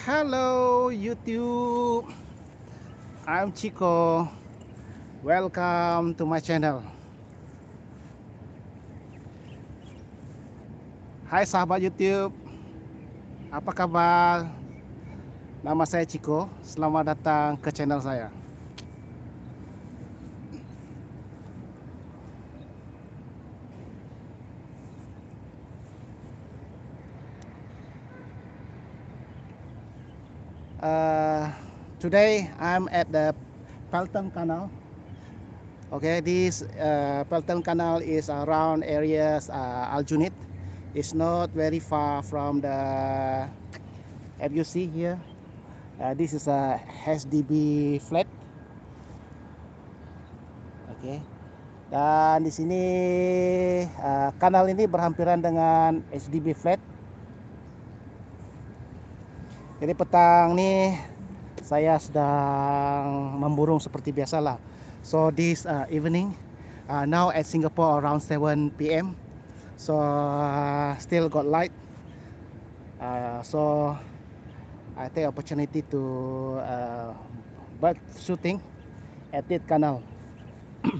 Hello YouTube I'm Chico Welcome to my channel Hai sahabat YouTube Apa kabar Nama saya Chico Selamat datang ke channel saya uh, today I'm at the Pelton Canal. Okay, this uh, Pelton Canal is around areas uh, Aljunied. It's not very far from the you see here. Uh, this is a HDB flat. Okay. Dan di sini uh, kanal ini berhampiran dengan HDB flat Jadi petang ni saya sedang memburung seperti biasalah. So this uh, evening uh, now at Singapore around 7 pm. So uh, still got light. Uh, so I take opportunity to uh, bird shooting at this canal.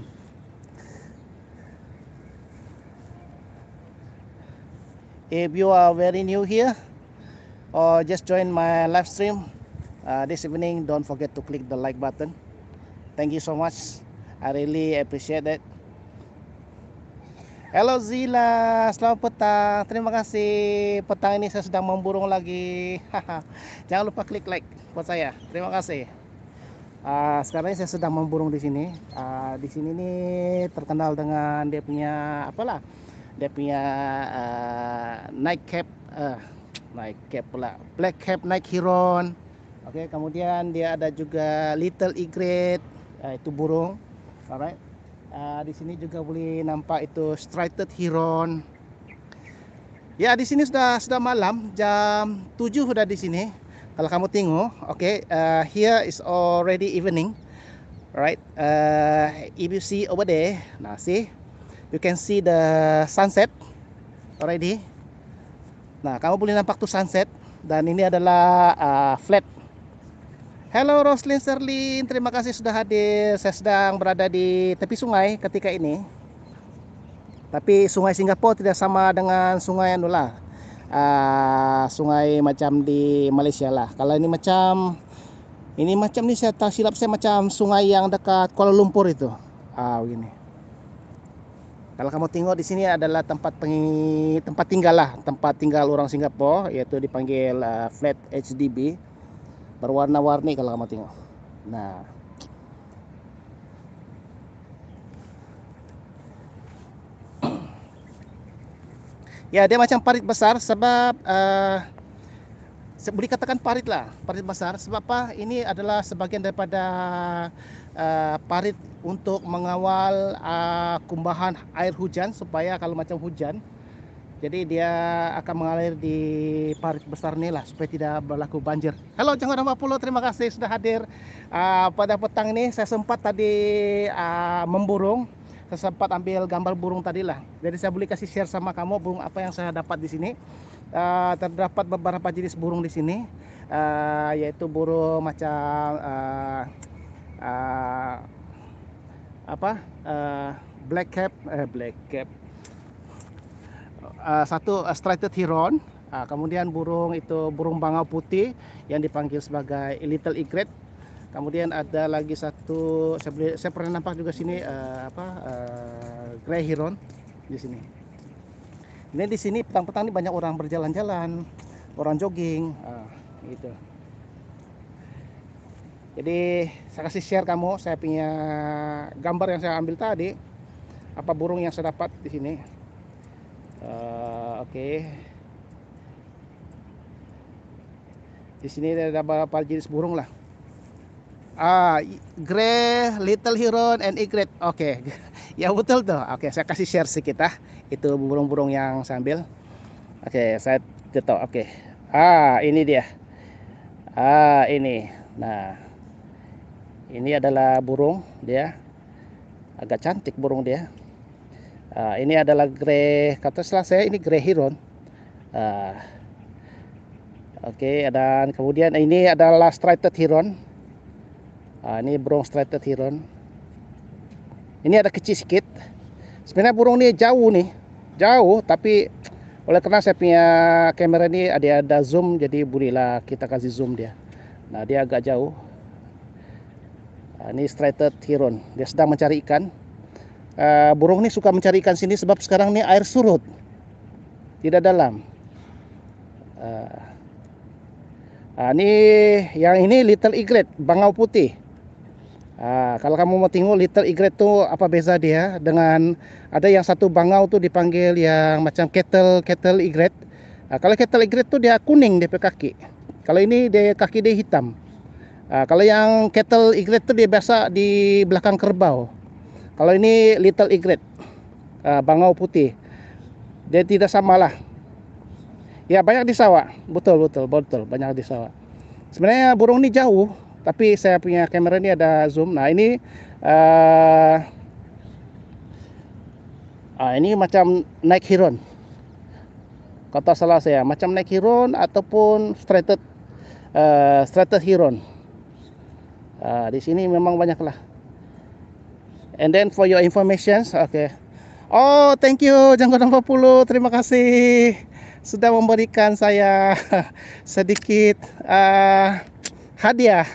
If you are very new here, or just join my live stream uh, this evening don't forget to click the like button thank you so much I really appreciate it hello Zila, selamat petang. Terima kasih. Petang ini saya sedang memburung lagi. Jangan lupa klik like buat saya. Terima kasih. Uh, sekarang ini saya sedang memburung di sini. Uh, di sini ini terkenal dengan dia punya apalah? Dia punya uh, nightcap uh, naik cap pula black cap naik Hiron oke okay, kemudian dia ada juga little egret uh, itu burung alright uh, di sini juga boleh nampak itu striped Hiron ya di sini sudah sudah malam jam 7 sudah di sini kalau kamu tengok oke okay, uh, here is already evening right uh, ah, if you see over there nah see you can see the sunset already Nah, kamu boleh nampak tu sunset dan ini adalah uh, flat. Hello Roslin Serlin, terima kasih sudah hadir. Saya sedang berada di tepi sungai ketika ini. Tapi sungai Singapura tidak sama dengan sungai yang lah. Uh, sungai macam di Malaysia lah. Kalau ini macam ini macam ni saya tak silap saya macam sungai yang dekat Kuala Lumpur itu. Ah, uh, begini. Kalau kamu tengok di sini adalah tempat peng, tempat tinggal lah, tempat tinggal orang Singapura yaitu dipanggil uh, flat HDB berwarna-warni kalau kamu tengok. Nah, ya dia macam parit besar sebab uh, boleh katakan parit lah parit besar sebab apa ini adalah sebagian daripada uh, parit untuk mengawal uh, kumbahan air hujan supaya kalau macam hujan jadi dia akan mengalir di parit besar ini lah supaya tidak berlaku banjir. Halo Jangan pulau terima kasih sudah hadir uh, pada petang ini. Saya sempat tadi uh, memburung, saya sempat ambil gambar burung tadi lah. Jadi saya boleh kasih share sama kamu burung apa yang saya dapat di sini. Uh, terdapat beberapa jenis burung di sini, uh, yaitu burung macam uh, apa uh, black cap eh, black cap uh, satu uh, eh, striped heron uh, ah, kemudian burung itu burung bangau putih yang dipanggil sebagai little egret kemudian ada lagi satu saya, saya pernah nampak juga sini uh, apa uh, grey heron di sini ini di sini petang-petang ini banyak orang berjalan-jalan orang jogging uh, gitu jadi saya kasih share kamu saya punya gambar yang saya ambil tadi apa burung yang saya dapat di sini uh, oke okay. di sini ada beberapa jenis burung lah ah grey little heron and egret oke okay. ya betul tuh oke okay, saya kasih share sedikit ah itu burung-burung yang saya ambil oke okay, saya ketok. oke okay. ah ini dia ah ini nah ini adalah burung dia agak cantik burung dia uh, ini adalah grey kata setelah saya ini grey heron uh, oke okay, dan kemudian ini adalah striped heron uh, ini burung striped heron ini ada kecil sedikit sebenarnya burung ini jauh nih jauh tapi oleh karena saya punya kamera ini ada ada zoom jadi bolehlah kita kasih zoom dia nah dia agak jauh Ah, ini Striated heron dia sedang mencari ikan uh, burung ini suka mencari ikan sini sebab sekarang ini air surut tidak dalam uh, uh, ini yang ini little egret bangau putih uh, kalau kamu mau tengok little egret tuh apa beza dia dengan ada yang satu bangau tuh dipanggil yang macam kettle kettle egret uh, kalau kettle egret tuh dia kuning DP kaki kalau ini dia kaki dia hitam Ah, kalau yang kettle egret itu dia biasa di belakang kerbau. Kalau ini little egret, uh, bangau putih. Dia tidak samalah. Ya banyak di sawah, betul betul betul banyak di sawah. Sebenarnya burung ini jauh, tapi saya punya kamera ini ada zoom. Nah ini, uh, ah, ini macam naik hiron. Kata salah saya, macam naik hiron ataupun straighted uh, straighted hiron uh, di sini memang banyaklah and then for your information oke okay. oh thank you Janggo 40 terima kasih sudah memberikan saya sedikit uh, hadiah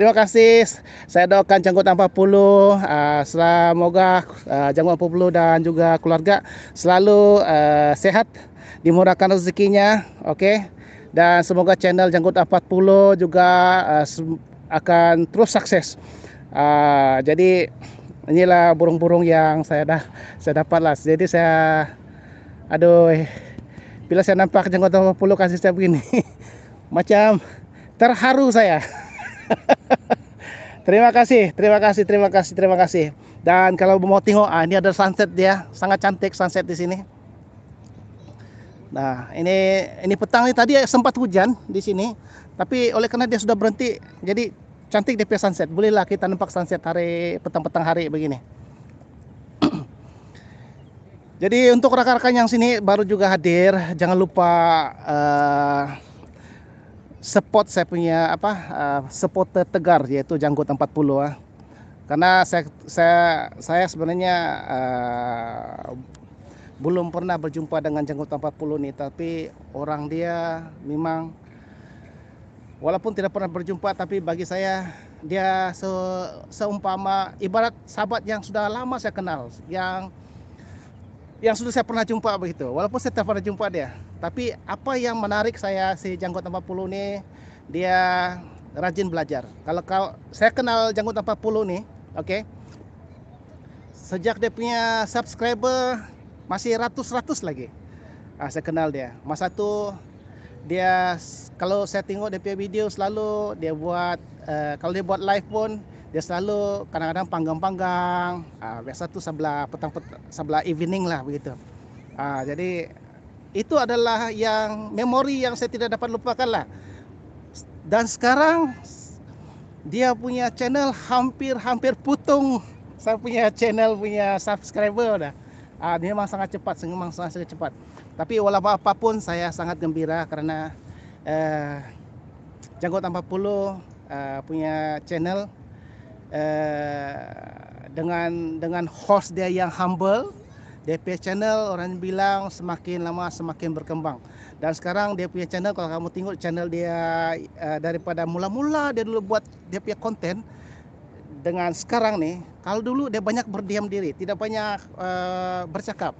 Terima kasih. Saya doakan Janggut 40. Uh, semoga uh, Janggut 40 dan juga keluarga selalu ah, sehat, dimurahkan rezekinya, oke. Okay? Dan semoga channel Janggut 40 juga akan terus sukses. Uh, jadi inilah burung-burung yang saya dah saya dapat lah. Jadi saya aduh bila saya nampak jenggot puluh kasih saya begini macam terharu saya. terima kasih, terima kasih, terima kasih, terima kasih. Dan kalau mau tengok, ah, ini ada sunset dia, sangat cantik sunset di sini. Nah, ini ini petang ini tadi sempat hujan di sini, tapi oleh karena dia sudah berhenti jadi cantik dia sunset bolehlah kita nampak sunset hari petang-petang hari begini jadi untuk rekan-rekan yang sini baru juga hadir jangan lupa uh, eh, spot saya punya apa uh, eh, spot tegar yaitu janggut 40 uh. Ah. karena saya saya saya sebenarnya uh, belum pernah berjumpa dengan janggut 40 nih tapi orang dia memang walaupun tidak pernah berjumpa tapi bagi saya dia se seumpama ibarat sahabat yang sudah lama saya kenal yang yang sudah saya pernah jumpa begitu walaupun saya tidak pernah jumpa dia tapi apa yang menarik saya si Janggut 40 ini dia rajin belajar kalau kau saya kenal Janggut 40 nih oke okay? sejak dia punya subscriber masih ratus-ratus lagi nah, saya kenal dia masa itu dia kalau saya tengok dia punya video selalu dia buat uh, kalau dia buat live pun dia selalu kadang-kadang panggang-panggang uh, biasa tu sebelah petang petang sebelah evening lah begitu uh, jadi itu adalah yang memori yang saya tidak dapat lupakan lah dan sekarang dia punya channel hampir-hampir putung saya punya channel punya subscriber dah. Uh, dia memang sangat cepat, memang sangat, sangat cepat. Tapi walau apapun saya sangat gembira karena eh, 40 eh, punya channel eh, dengan dengan host dia yang humble. DP channel orang bilang semakin lama semakin berkembang. Dan sekarang dia punya channel kalau kamu tengok channel dia eh, daripada mula-mula dia dulu buat dia punya konten dengan sekarang nih kalau dulu dia banyak berdiam diri, tidak banyak uh, bercakap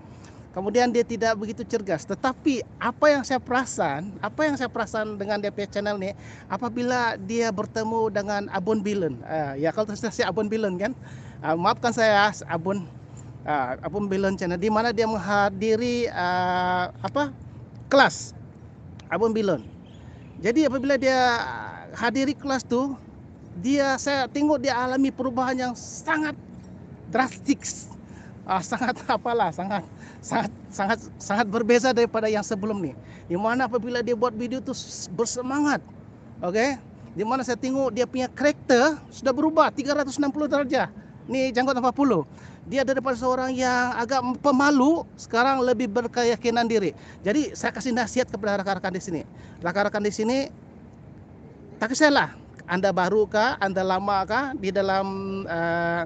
kemudian dia tidak begitu cergas. Tetapi apa yang saya perasan, apa yang saya perasan dengan DP Channel ini, apabila dia bertemu dengan Abon Bilen, uh, ah, ya kalau terus Abon Bilen kan, uh, maafkan saya ah, Abon uh, Abon Bilen Channel, di mana dia menghadiri uh, apa kelas Abon Bilen. Jadi apabila dia hadiri kelas tuh, dia saya tengok dia alami perubahan yang sangat drastis uh, sangat apalah sangat sangat sangat sangat berbeza daripada yang sebelum nih. Dimana apabila dia buat video itu bersemangat, oke? di Dimana saya tengok dia punya karakter sudah berubah 360 derajat. Nih jangkut 40. Dia daripada seorang yang agak pemalu sekarang lebih berkeyakinan diri. Jadi saya kasih nasihat kepada rakan-rakan di sini. rakan-rakan di sini tak kisahlah anda baru kah, Anda lama kah di dalam uh,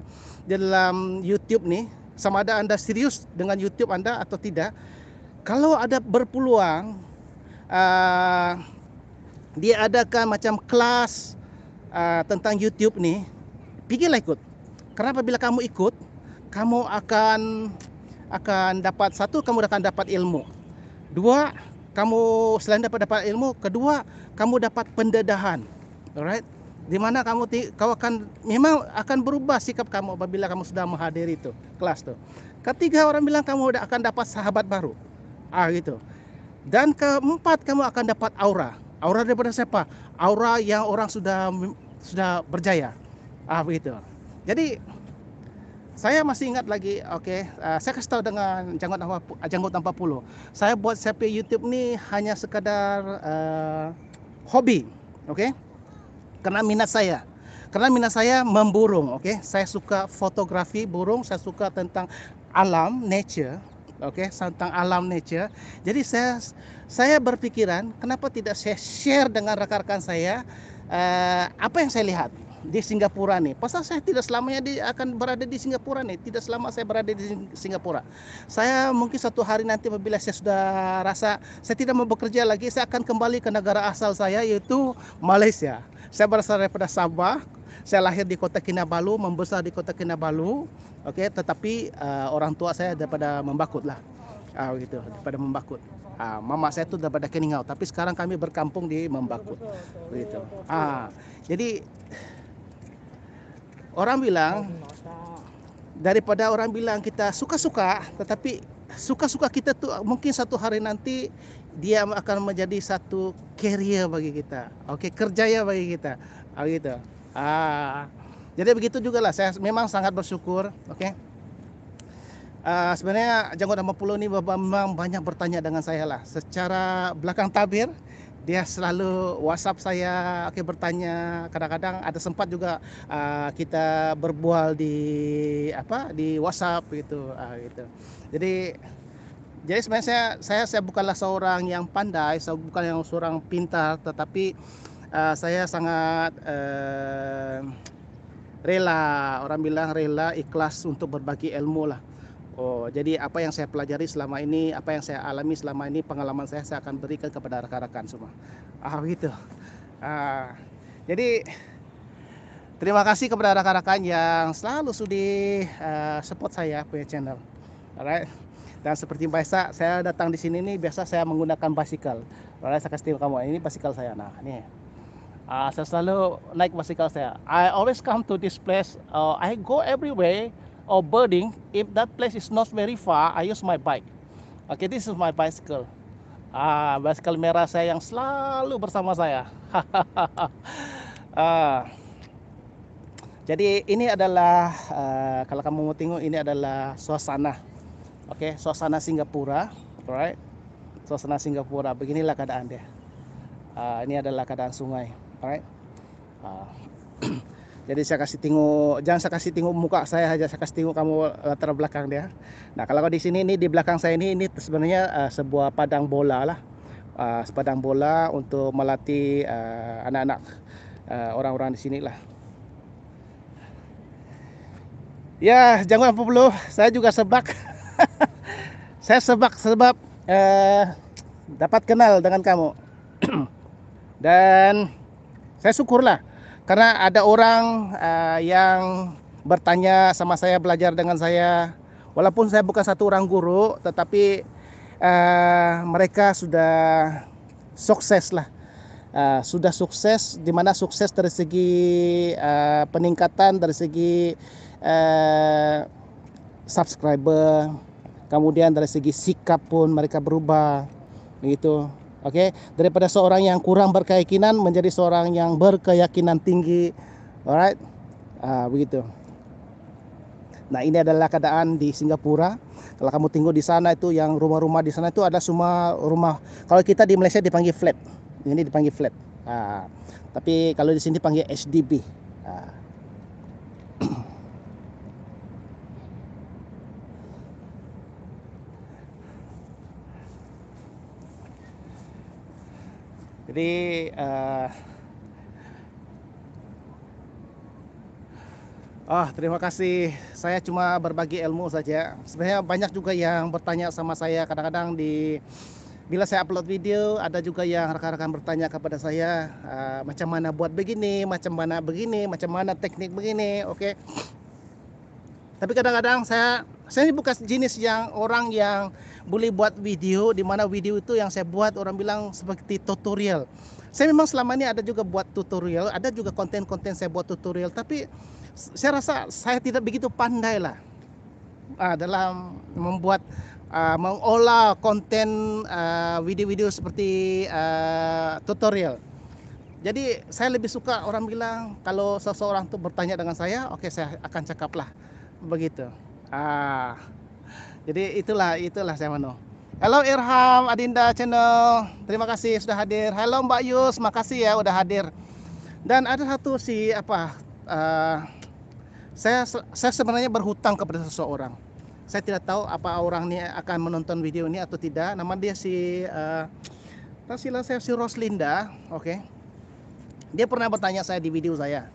di dalam YouTube nih sama ada Anda serius dengan YouTube Anda atau tidak. Kalau ada berpeluang uh, ah, dia adakan macam kelas uh, tentang YouTube nih, pikirlah ikut. Karena apabila kamu ikut, kamu akan akan dapat satu kamu akan dapat ilmu. Dua, kamu selain dapat dapat ilmu, kedua kamu dapat pendedahan. Alright? di mana kamu kau akan memang akan berubah sikap kamu apabila kamu sudah menghadiri itu kelas tuh. Ketiga orang bilang kamu udah akan dapat sahabat baru. Ah gitu. Dan keempat kamu akan dapat aura. Aura daripada siapa? Aura yang orang sudah sudah berjaya. Ah begitu. Jadi saya masih ingat lagi, oke, okay, uh, saya kasih tahu dengan janggut tanpa ah, janggut tanpa puluh. Saya buat CP YouTube ini hanya sekadar uh, hobi, oke? Okay? karena minat saya. Karena minat saya memburung, oke. Okay? Saya suka fotografi burung, saya suka tentang alam, nature, oke, okay? tentang alam nature. Jadi saya saya berpikiran kenapa tidak saya share dengan rekan-rekan saya uh, apa yang saya lihat, di Singapura ni. Pasal saya tidak selamanya di, akan berada di Singapura ni. Tidak selama saya berada di Singapura. Saya mungkin satu hari nanti apabila saya sudah rasa saya tidak mau bekerja lagi, saya akan kembali ke negara asal saya yaitu Malaysia. Saya berasal daripada Sabah. Saya lahir di kota Kinabalu, membesar di kota Kinabalu. Oke, okay? tetapi uh, orang tua saya daripada Membakut lah. Ah, uh, gitu, daripada Membakut. Ah, uh, mama saya itu daripada Keningau, tapi sekarang kami berkampung di Membakut. Begitu. Ah, uh, jadi orang bilang oh, daripada orang bilang kita suka-suka tetapi suka-suka kita tuh mungkin satu hari nanti dia akan menjadi satu career bagi kita oke kerjaya bagi kita oh, gitu ah jadi begitu juga lah saya memang sangat bersyukur oke okay? uh, sebenarnya janggut 50 ini memang banyak bertanya dengan saya lah secara belakang tabir dia selalu WhatsApp saya okay, bertanya kadang-kadang ada sempat juga uh, kita berbual di apa di WhatsApp gitu uh, gitu jadi jadi sebenarnya saya, saya saya bukanlah seorang yang pandai saya bukan yang seorang pintar tetapi uh, saya sangat uh, rela orang bilang rela ikhlas untuk berbagi ilmu lah Oh, jadi apa yang saya pelajari selama ini, apa yang saya alami selama ini, pengalaman saya saya akan berikan kepada rekan-rekan semua. Ah, gitu. Ah, jadi terima kasih kepada rekan-rekan yang selalu sudi uh, support saya punya channel. Alright. Dan seperti biasa, saya datang di sini ini biasa saya menggunakan basikal. Alright, saya kasih kamu ini basikal saya. Nah, ini. Uh, ah, saya selalu naik basikal saya. I always come to this place. Uh, I go everywhere or birding if that place is not very far I use my bike okay this is my bicycle ah bicycle merah saya yang selalu bersama saya ah, jadi ini adalah uh, kalau kamu mau tengok ini adalah suasana oke okay, suasana Singapura right suasana Singapura beginilah keadaan dia uh, ini adalah keadaan sungai right? uh, ah jadi saya kasih tingu jangan saya kasih tingu muka saya aja saya kasih tingu kamu latar belakang dia nah kalau di sini ini di belakang saya ini ini sebenarnya uh, sebuah padang bola lah uh, eh, padang bola untuk melatih eh, anak-anak uh, orang-orang di sini lah ya jangan apa perlu saya juga sebak saya sebak sebab uh, dapat kenal dengan kamu dan saya syukurlah karena ada orang uh, yang bertanya sama saya belajar dengan saya, walaupun saya bukan satu orang guru, tetapi uh, mereka sudah sukses lah. Uh, sudah sukses, di mana sukses dari segi uh, peningkatan, dari segi uh, subscriber, kemudian dari segi sikap pun mereka berubah, begitu. Oke, okay? daripada seorang yang kurang berkeyakinan menjadi seorang yang berkeyakinan tinggi. Alright. uh, begitu. Nah, ini adalah keadaan di Singapura. Kalau kamu tinggal di sana itu yang rumah-rumah di sana itu ada semua rumah. Kalau kita di Malaysia dipanggil flat. Ini dipanggil flat. Uh, tapi kalau di sini dipanggil HDB. Uh, ah. jadi uh, Oh, terima kasih. Saya cuma berbagi ilmu saja. Sebenarnya banyak juga yang bertanya sama saya kadang-kadang di bila saya upload video, ada juga yang rekan-rekan bertanya kepada saya uh, macam mana buat begini, macam mana begini, macam mana teknik begini. Oke. Okay tapi kadang-kadang saya saya bukan jenis yang orang yang boleh buat video di mana video itu yang saya buat orang bilang seperti tutorial. Saya memang selama ini ada juga buat tutorial, ada juga konten-konten saya buat tutorial, tapi saya rasa saya tidak begitu pandai lah uh, dalam membuat uh, mengolah konten video ah, video-video seperti uh, tutorial. Jadi saya lebih suka orang bilang kalau seseorang tuh bertanya dengan saya, oke okay, saya akan cakaplah begitu ah jadi itulah itulah saya menu hello Irham Adinda Channel terima kasih sudah hadir Halo Mbak Yus makasih ya udah hadir dan ada satu si apa uh, saya saya sebenarnya berhutang kepada seseorang saya tidak tahu apa orang ini akan menonton video ini atau tidak nama dia si uh, saya si Roslinda oke okay. dia pernah bertanya saya di video saya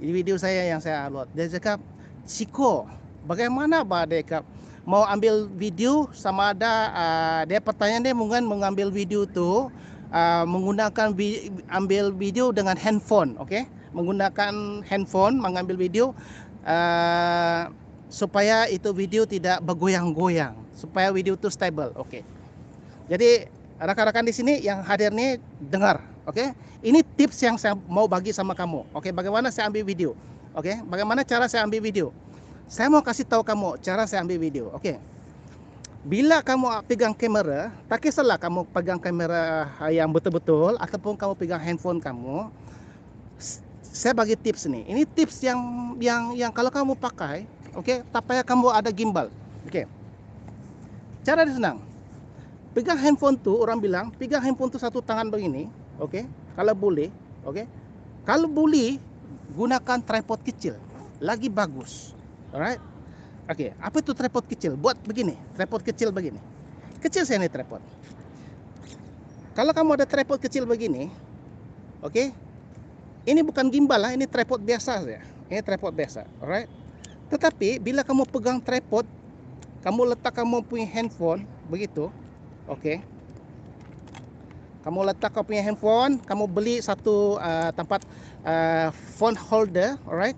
di video saya yang saya upload dia cakap Siko. Bagaimana Pak Deka? Mau ambil video sama ada uh, dia pertanyaan dia mungkin mengambil video tu uh, menggunakan vi ambil video dengan handphone, oke? Okay? Menggunakan handphone mengambil video uh, supaya itu video tidak bergoyang-goyang, supaya video itu stable, oke? Okay. Jadi rekan-rekan di sini yang hadir nih dengar, oke? Okay? Ini tips yang saya mau bagi sama kamu, oke? Okay? Bagaimana saya ambil video? Oke, okay? bagaimana cara saya ambil video? saya mau kasih tahu kamu cara saya ambil video. Okey. Bila kamu pegang kamera, tak kisahlah kamu pegang kamera eh, yang betul-betul ataupun kamu pegang handphone kamu. Saya bagi tips ni. Ini tips yang yang yang kalau kamu pakai, okey, tak payah kamu ada gimbal. Okey. Cara dia senang. Pegang handphone tu orang bilang, pegang handphone tu satu tangan begini, okey. Kalau boleh, okey. Kalau boleh gunakan tripod kecil. Lagi bagus. Alright. Okey, apa tu tripod kecil? Buat begini, tripod kecil begini. Kecil saya ni tripod. Kalau kamu ada tripod kecil begini, okey. Ini bukan gimbal lah, ini tripod biasa saja. Ini tripod biasa. Alright. Tetapi bila kamu pegang tripod, kamu letak kamu punya handphone begitu. Okey. Kamu letak kau punya handphone, kamu beli satu uh, tempat uh, phone holder, alright?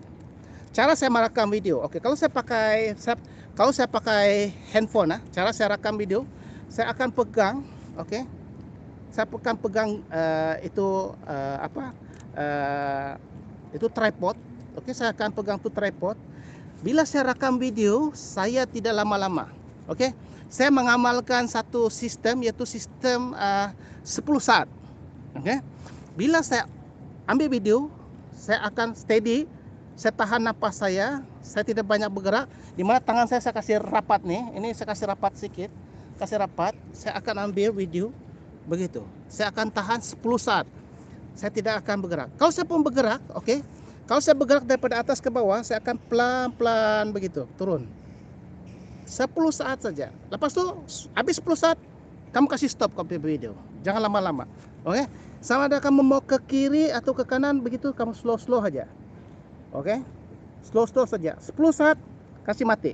cara saya merekam video. Oke, kalau saya pakai saya, kalau saya pakai handphone nah, cara saya rekam video, saya akan pegang, oke. Saya pegang pegang uh, itu uh, apa? Uh, itu tripod. Oke, saya akan pegang itu tripod. Bila saya rekam video, saya tidak lama-lama. Oke. Saya mengamalkan satu sistem yaitu sistem eh, uh, 10 saat. Oke. Bila saya ambil video, saya akan steady saya tahan napas saya, saya tidak banyak bergerak, di mana tangan saya saya kasih rapat nih, ini saya kasih rapat sedikit, kasih rapat, saya akan ambil video begitu. Saya akan tahan 10 saat. Saya tidak akan bergerak. Kalau saya pun bergerak, oke. Okay? Kalau saya bergerak daripada atas ke bawah, saya akan pelan-pelan begitu turun. 10 saat saja. Lepas itu habis 10 saat kamu kasih stop copy video. Jangan lama-lama. Oke? Okay? Sama ada kamu mau ke kiri atau ke kanan begitu kamu slow-slow aja. Oke. Okay? Slow-slow saja. 10 saat kasih mati.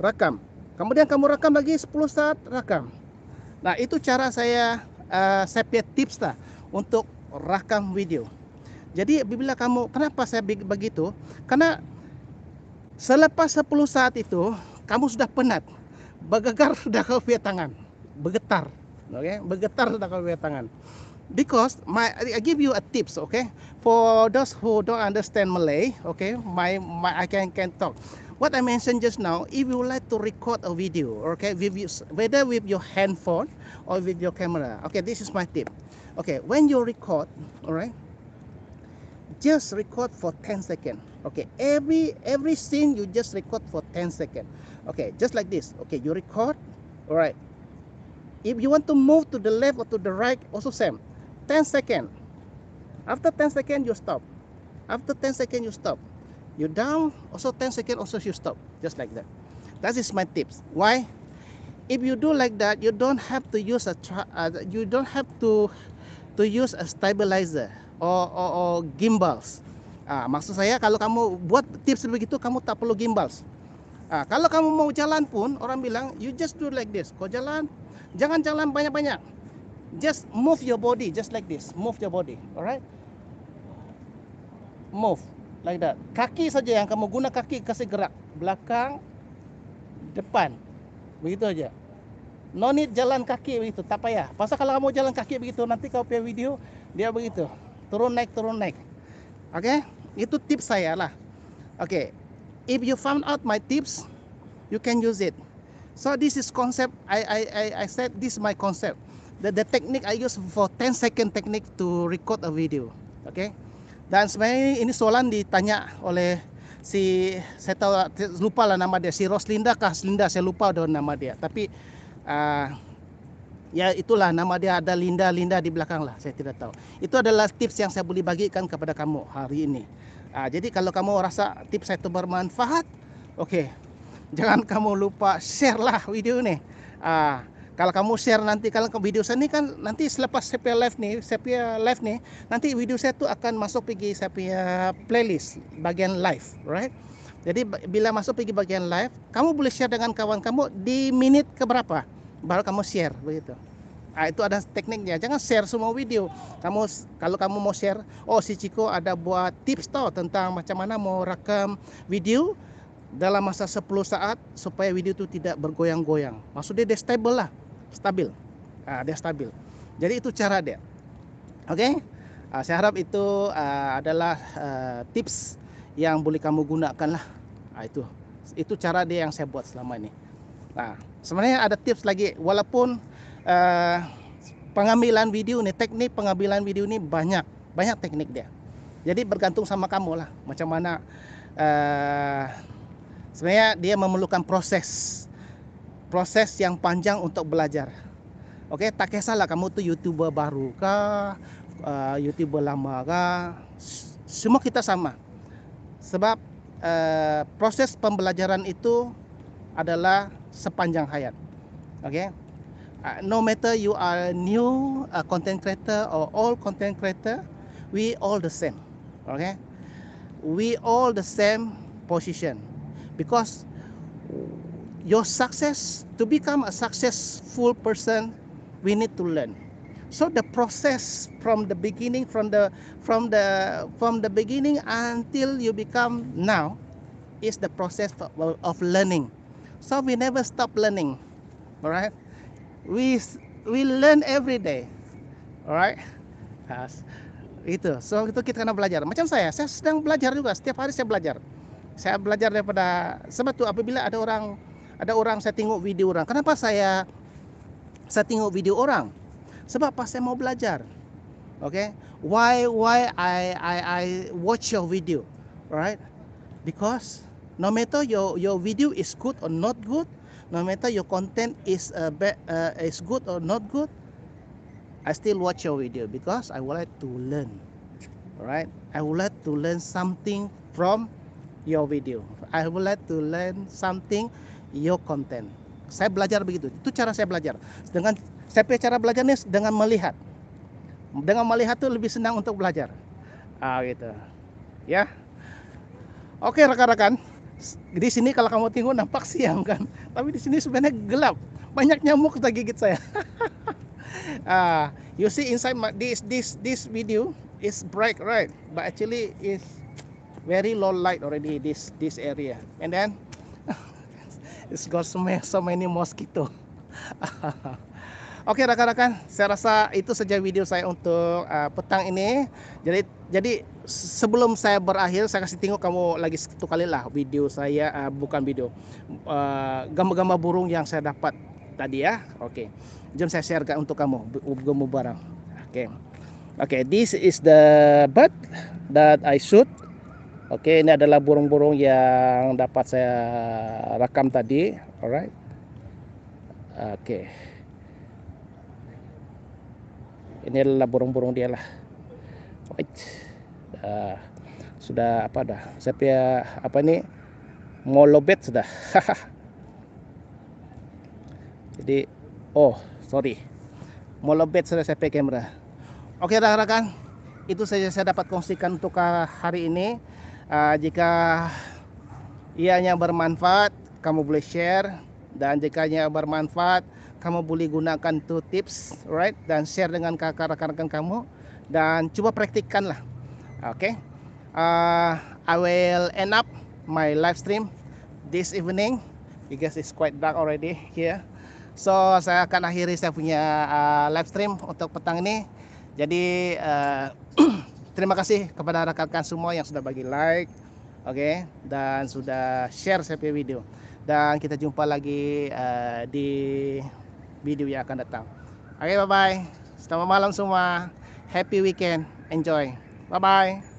Rekam. Kemudian kamu rekam lagi 10 saat rekam. Nah, itu cara saya uh, saya punya tips lah untuk rekam video. Jadi bila kamu kenapa saya begitu? Karena selepas 10 saat itu kamu sudah penat. Bergegar sudah kau tangan. Bergetar. Oke, okay? bergetar sudah kau tangan. because my I give you a tips okay for those who don't understand Malay okay my, my I can can talk what I mentioned just now if you like to record a video okay with you, whether with your handphone or with your camera okay this is my tip okay when you record all right just record for 10 seconds okay every every scene you just record for 10 seconds okay just like this okay you record all right if you want to move to the left or to the right also same 10 second after 10 second you stop after 10 second you stop you down also 10 second also you stop just like that that is my tips why if you do like that you don't have to use a uh, you don't have to to use a stabilizer or, or, or gimbals uh, maksud saya kalau kamu buat tips begitu kamu tak perlu gimbals Ah kalau kamu mau jalan pun orang bilang you just do like this kau jalan jangan jalan banyak-banyak just move your body just like this move your body alright move like that kaki saja yang kamu guna kaki kasih gerak belakang depan begitu aja no need jalan kaki begitu tak payah pasal kalau kamu jalan kaki begitu nanti kau punya video dia begitu turun naik turun naik oke okay? itu tips saya lah oke okay. if you found out my tips you can use it so this is concept I I I, I said this is my concept the, the technique I use for 10 second technique to record a video oke okay? dan sebenarnya ini soalan ditanya oleh si saya tahu lupa lah nama dia si Roslinda kah Linda saya lupa udah nama dia tapi uh, ya itulah nama dia ada Linda Linda di belakang lah saya tidak tahu itu adalah tips yang saya boleh bagikan kepada kamu hari ini uh, jadi kalau kamu rasa tips saya itu bermanfaat oke okay. jangan kamu lupa share lah video ini uh, kalau kamu share nanti kalau ke video saya ini kan nanti selepas saya live nih, saya live nih, nanti video saya tuh akan masuk pergi saya punya playlist bagian live, right? Jadi bila masuk pergi bagian live, kamu boleh share dengan kawan kamu di menit keberapa baru kamu share begitu. Nah, itu ada tekniknya. Jangan share semua video. Kamu kalau kamu mau share, oh si Ciko ada buat tips tau tentang macam mana mau rekam video dalam masa 10 saat supaya video itu tidak bergoyang-goyang. Maksudnya dia stable lah stabil uh, dia stabil jadi itu cara dia oke okay? uh, saya harap itu uh, adalah uh, tips yang boleh kamu gunakan lah Uh, itu itu cara dia yang saya buat selama ini nah sebenarnya ada tips lagi walaupun uh, pengambilan video nih teknik pengambilan video ini banyak banyak teknik dia jadi bergantung sama kamu lah macam mana uh, sebenarnya dia memerlukan proses proses yang panjang untuk belajar. Okey, tak kisahlah kamu tu YouTuber baru kah, uh, YouTuber lama kah, semua kita sama. Sebab uh, proses pembelajaran itu adalah sepanjang hayat. Okey. Uh, no matter you are new uh, content creator or old content creator, we all the same. Okey. We all the same position. Because your success to become a successful person we need to learn so the process from the beginning from the from the from the beginning until you become now is the process of, learning so we never stop learning all right we we learn every day all right yes. itu so itu kita kena belajar macam saya saya sedang belajar juga setiap hari saya belajar saya belajar daripada sebab tu apabila ada orang ada orang saya tengok video orang. Kenapa saya saya tengok video orang? Sebab pas saya mau belajar. Okay? Why why I I I watch your video, right? Because no matter your your video is good or not good, no matter your content is a uh, bad uh, is good or not good, I still watch your video because I would like to learn. Right? I would like to learn something from your video. I would like to learn something your content saya belajar begitu itu cara saya belajar dengan saya punya cara belajarnya dengan melihat dengan melihat tuh lebih senang untuk belajar ah gitu ya oke rekan-rekan di sini kalau kamu tinggal nampak siang kan tapi di sini sebenarnya gelap banyak nyamuk kita gigit saya ah you see inside my, this this this video is bright right but actually is very low light already this this area and then It's got so many, so many mosquito. Oke okay, rekan-rekan, saya rasa itu saja video saya untuk uh, petang ini. Jadi jadi sebelum saya berakhir, saya kasih tengok kamu lagi satu kali lah video saya uh, bukan video eh, gambar-gambar burung yang saya dapat tadi ya. Oke. Okay. Jom saya share untuk kamu gambar barang. Oke. Okay. Oke, okay, this is the bird that I shoot Oke, ini adalah burung-burung yang dapat saya rekam tadi. Alright. Oke. Ini adalah burung-burung dia lah. Wait. Uh, sudah apa dah? Saya punya apa ini? Mau lobet sudah. Jadi, oh, sorry. Mau lobet sudah saya pakai kamera. Oke, rekan-rekan. Itu saja saya dapat kongsikan untuk uh, hari ini uh, jika ianya bermanfaat kamu boleh share dan jika ianya bermanfaat kamu boleh gunakan two tips right dan share dengan kakak rekan-rekan kamu dan coba praktikkanlah oke okay? uh, I will end up my live stream this evening because it's quite dark already here so saya akan akhiri saya punya uh, live stream untuk petang ini jadi uh, terima kasih kepada rekan-rekan semua yang sudah bagi like, oke, okay, dan sudah share saya video. Dan kita jumpa lagi uh, di video yang akan datang. Oke, okay, bye-bye. Selamat malam semua. Happy weekend. Enjoy. Bye-bye.